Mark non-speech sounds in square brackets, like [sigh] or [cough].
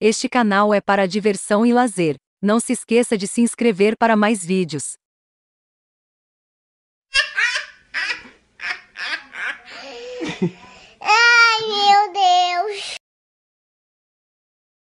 Este canal é para diversão e lazer. Não se esqueça de se inscrever para mais vídeos. [laughs]